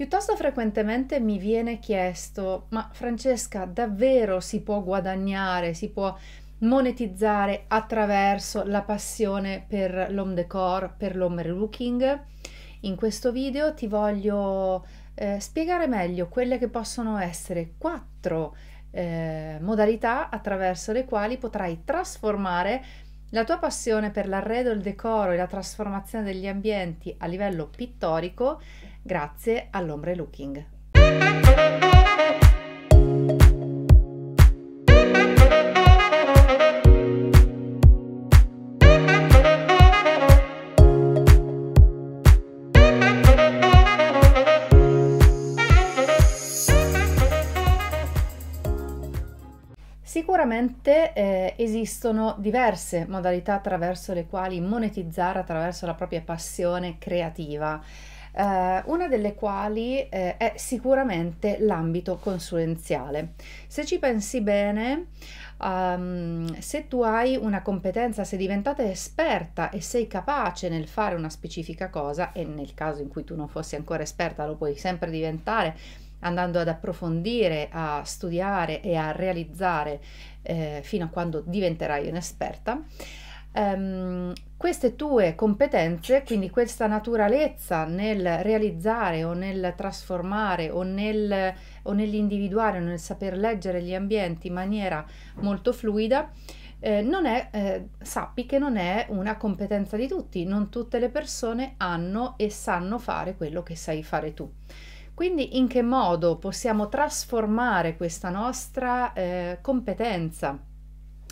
Piuttosto frequentemente mi viene chiesto, ma Francesca, davvero si può guadagnare, si può monetizzare attraverso la passione per l'home decor, per l'home l'homelooking? In questo video ti voglio eh, spiegare meglio quelle che possono essere quattro eh, modalità attraverso le quali potrai trasformare la tua passione per l'arredo, il decoro e la trasformazione degli ambienti a livello pittorico grazie all'ombre looking. Sicuramente eh, esistono diverse modalità attraverso le quali monetizzare attraverso la propria passione creativa eh, una delle quali eh, è sicuramente l'ambito consulenziale. Se ci pensi bene, um, se tu hai una competenza, sei diventata esperta e sei capace nel fare una specifica cosa, e nel caso in cui tu non fossi ancora esperta lo puoi sempre diventare, andando ad approfondire, a studiare e a realizzare eh, fino a quando diventerai un'esperta. Um, queste tue competenze, quindi questa naturalezza nel realizzare o nel trasformare o, nel, o nell'individuare o nel saper leggere gli ambienti in maniera molto fluida, eh, è, eh, sappi che non è una competenza di tutti, non tutte le persone hanno e sanno fare quello che sai fare tu. Quindi in che modo possiamo trasformare questa nostra eh, competenza?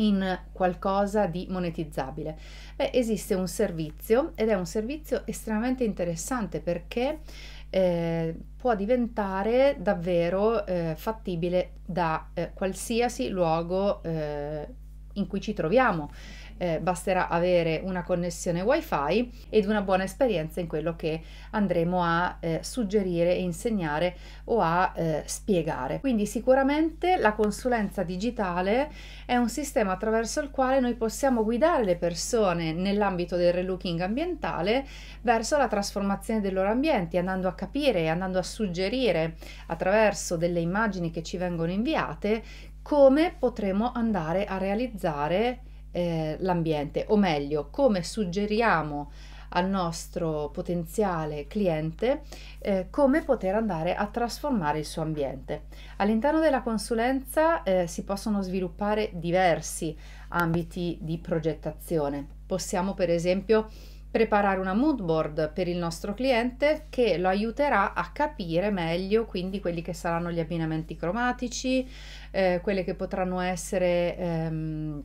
in qualcosa di monetizzabile? Beh, esiste un servizio ed è un servizio estremamente interessante perché eh, può diventare davvero eh, fattibile da eh, qualsiasi luogo eh, in cui ci troviamo eh, basterà avere una connessione wifi ed una buona esperienza in quello che andremo a eh, suggerire, insegnare o a eh, spiegare. Quindi sicuramente la consulenza digitale è un sistema attraverso il quale noi possiamo guidare le persone nell'ambito del relooking ambientale verso la trasformazione dei loro ambienti, andando a capire e andando a suggerire attraverso delle immagini che ci vengono inviate come potremo andare a realizzare eh, l'ambiente, o meglio, come suggeriamo al nostro potenziale cliente eh, come poter andare a trasformare il suo ambiente. All'interno della consulenza eh, si possono sviluppare diversi ambiti di progettazione. Possiamo per esempio preparare una mood board per il nostro cliente che lo aiuterà a capire meglio quindi quelli che saranno gli abbinamenti cromatici, eh, quelle che potranno essere ehm,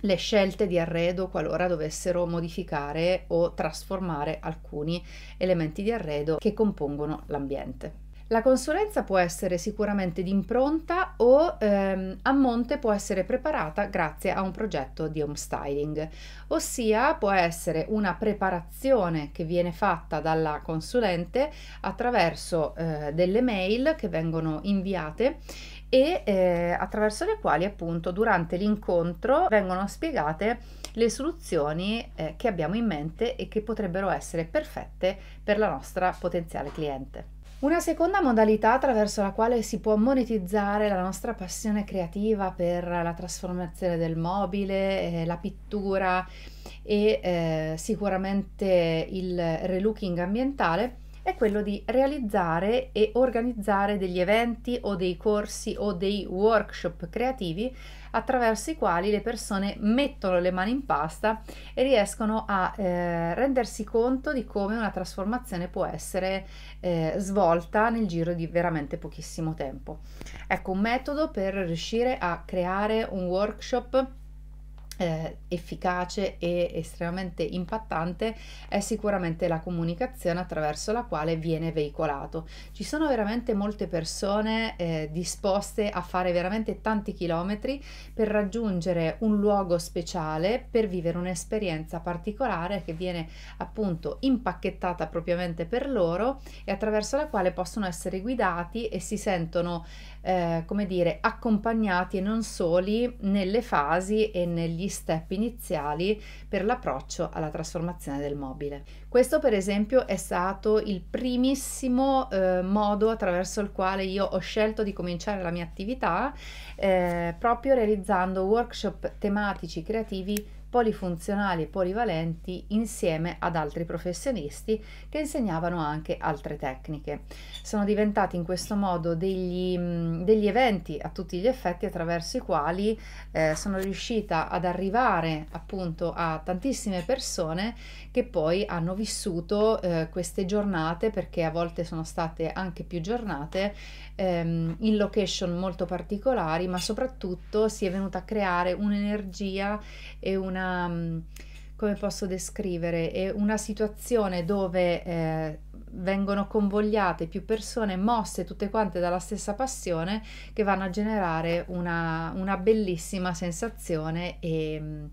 le scelte di arredo qualora dovessero modificare o trasformare alcuni elementi di arredo che compongono l'ambiente. La consulenza può essere sicuramente d'impronta o ehm, a monte può essere preparata grazie a un progetto di home styling, ossia può essere una preparazione che viene fatta dalla consulente attraverso eh, delle mail che vengono inviate e eh, attraverso le quali appunto durante l'incontro vengono spiegate le soluzioni eh, che abbiamo in mente e che potrebbero essere perfette per la nostra potenziale cliente. Una seconda modalità attraverso la quale si può monetizzare la nostra passione creativa per la trasformazione del mobile, eh, la pittura e eh, sicuramente il relooking ambientale è quello di realizzare e organizzare degli eventi o dei corsi o dei workshop creativi attraverso i quali le persone mettono le mani in pasta e riescono a eh, rendersi conto di come una trasformazione può essere eh, svolta nel giro di veramente pochissimo tempo. Ecco un metodo per riuscire a creare un workshop eh, efficace e estremamente impattante è sicuramente la comunicazione attraverso la quale viene veicolato. Ci sono veramente molte persone eh, disposte a fare veramente tanti chilometri per raggiungere un luogo speciale, per vivere un'esperienza particolare che viene appunto impacchettata propriamente per loro e attraverso la quale possono essere guidati e si sentono, eh, come dire, accompagnati e non soli nelle fasi e negli step iniziali per l'approccio alla trasformazione del mobile. Questo per esempio è stato il primissimo eh, modo attraverso il quale io ho scelto di cominciare la mia attività eh, proprio realizzando workshop tematici creativi polifunzionali e polivalenti insieme ad altri professionisti che insegnavano anche altre tecniche. Sono diventati in questo modo degli, mm, degli eventi a tutti gli effetti attraverso i quali eh, sono riuscita ad arrivare appunto a tantissime persone che poi hanno vissuto eh, queste giornate perché a volte sono state anche più giornate ehm, in location molto particolari ma soprattutto si è venuta a creare un'energia e una una mm, come posso descrivere, è una situazione dove eh, vengono convogliate più persone mosse tutte quante dalla stessa passione che vanno a generare una, una bellissima sensazione e mm,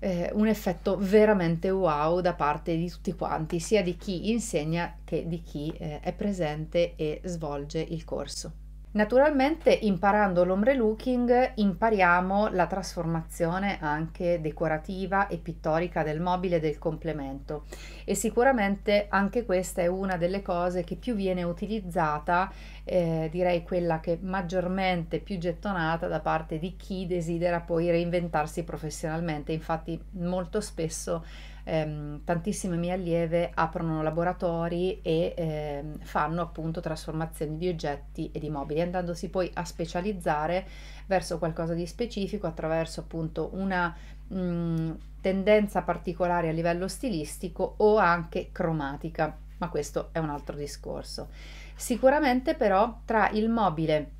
eh, un effetto veramente wow da parte di tutti quanti, sia di chi insegna che di chi eh, è presente e svolge il corso. Naturalmente imparando l'ombre looking impariamo la trasformazione anche decorativa e pittorica del mobile del complemento e sicuramente anche questa è una delle cose che più viene utilizzata, eh, direi quella che maggiormente più gettonata da parte di chi desidera poi reinventarsi professionalmente, infatti molto spesso ehm, tantissime mie allieve aprono laboratori e ehm, fanno appunto trasformazioni di oggetti e di mobili, andandosi poi a specializzare verso qualcosa di specifico attraverso appunto una mh, mm, tendenza particolare a livello stilistico o anche cromatica, ma questo è un altro discorso. Sicuramente però tra il mobile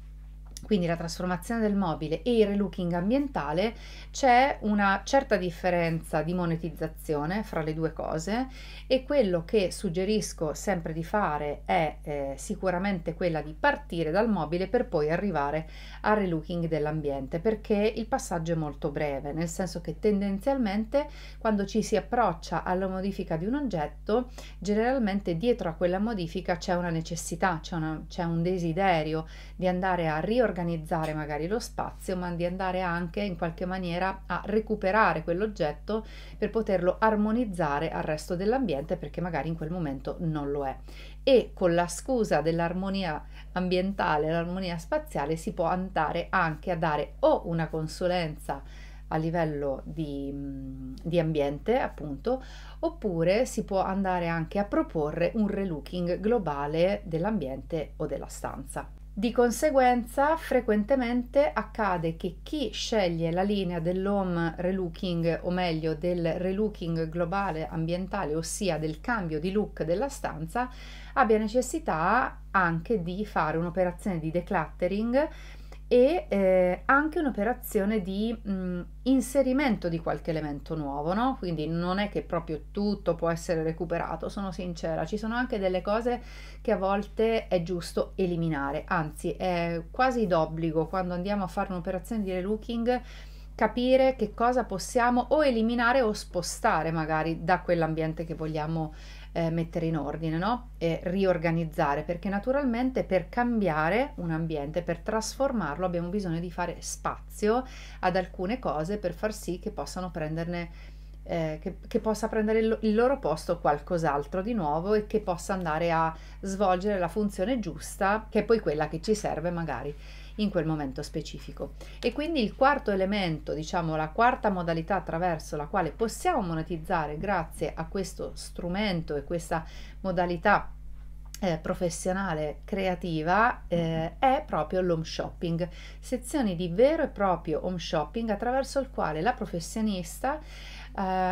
quindi la trasformazione del mobile e il relooking ambientale, c'è una certa differenza di monetizzazione fra le due cose e quello che suggerisco sempre di fare è eh, sicuramente quella di partire dal mobile per poi arrivare al relooking dell'ambiente, perché il passaggio è molto breve, nel senso che tendenzialmente quando ci si approccia alla modifica di un oggetto, generalmente dietro a quella modifica c'è una necessità, c'è, una, c'è un desiderio di andare a riorganizzare riorganizzare magari lo spazio, ma di andare anche in qualche maniera a recuperare quell'oggetto per poterlo armonizzare al resto dell'ambiente perché magari in quel momento non lo è. E con la scusa dell'armonia ambientale, l'armonia spaziale, si può andare anche a dare o una consulenza a livello di, di, ambiente, appunto, oppure si può andare anche a proporre un relooking globale dell'ambiente o della stanza. Di conseguenza, frequentemente accade che chi sceglie la linea dell'home relooking, o meglio del relooking globale ambientale, ossia del cambio di look della stanza, abbia necessità anche di fare un'operazione di decluttering e eh, anche un'operazione di mh, inserimento di qualche elemento nuovo, no? Quindi non è che proprio tutto può essere recuperato, sono sincera, ci sono anche delle cose che a volte è giusto eliminare, anzi è quasi d'obbligo quando andiamo a fare un'operazione di relooking capire che cosa possiamo o eliminare o spostare magari da quell'ambiente che vogliamo eh, mettere in ordine, no? E riorganizzare, perché naturalmente per cambiare un ambiente, per trasformarlo, abbiamo bisogno di fare spazio ad alcune cose per far sì che possano prenderne eh, che, che, possa prendere il, il, loro posto qualcos'altro di nuovo e che possa andare a svolgere la funzione giusta, che è poi quella che ci serve magari in quel momento specifico. E quindi il quarto elemento, diciamo la quarta modalità attraverso la quale possiamo monetizzare grazie a questo strumento e questa modalità eh, professionale creativa eh, mm-hmm. è proprio l'home shopping, sezioni di vero e proprio home shopping attraverso il quale la professionista eh,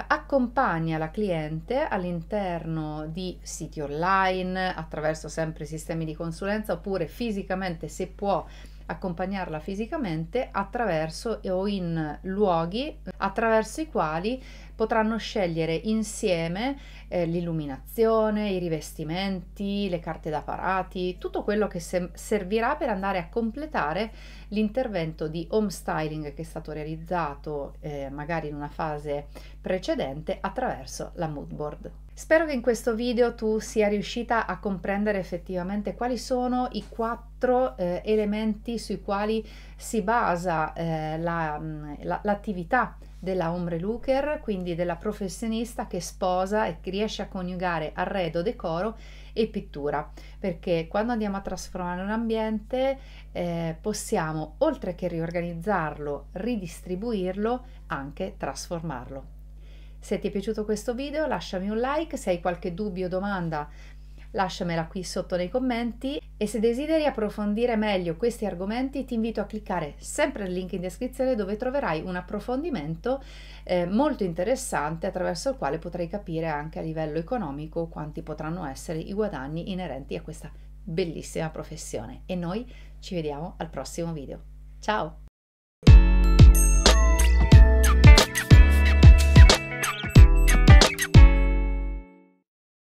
accompagna la cliente all'interno di siti online, attraverso sempre sistemi di consulenza oppure fisicamente se può accompagnarla fisicamente attraverso o in luoghi attraverso i quali potranno scegliere insieme eh, l'illuminazione, i rivestimenti, le carte da parati, tutto quello che se- servirà per andare a completare l'intervento di home styling che è stato realizzato eh, magari in una fase precedente attraverso la mood board. Spero che in questo video tu sia riuscita a comprendere effettivamente quali sono i quattro eh, elementi sui quali si basa eh, la, mm, la, l'attività della ombre looker, quindi della professionista che sposa e che riesce a coniugare arredo, decoro e pittura, perché quando andiamo a trasformare un ambiente eh, possiamo, oltre che riorganizzarlo, ridistribuirlo, anche trasformarlo. Se ti è piaciuto questo video lasciami un like, se hai qualche dubbio o domanda lasciamela qui sotto nei commenti e se desideri approfondire meglio questi argomenti ti invito a cliccare sempre il link in descrizione dove troverai un approfondimento eh, molto interessante attraverso il quale potrai capire anche a livello economico quanti potranno essere i guadagni inerenti a questa bellissima professione e noi ci vediamo al prossimo video. Ciao!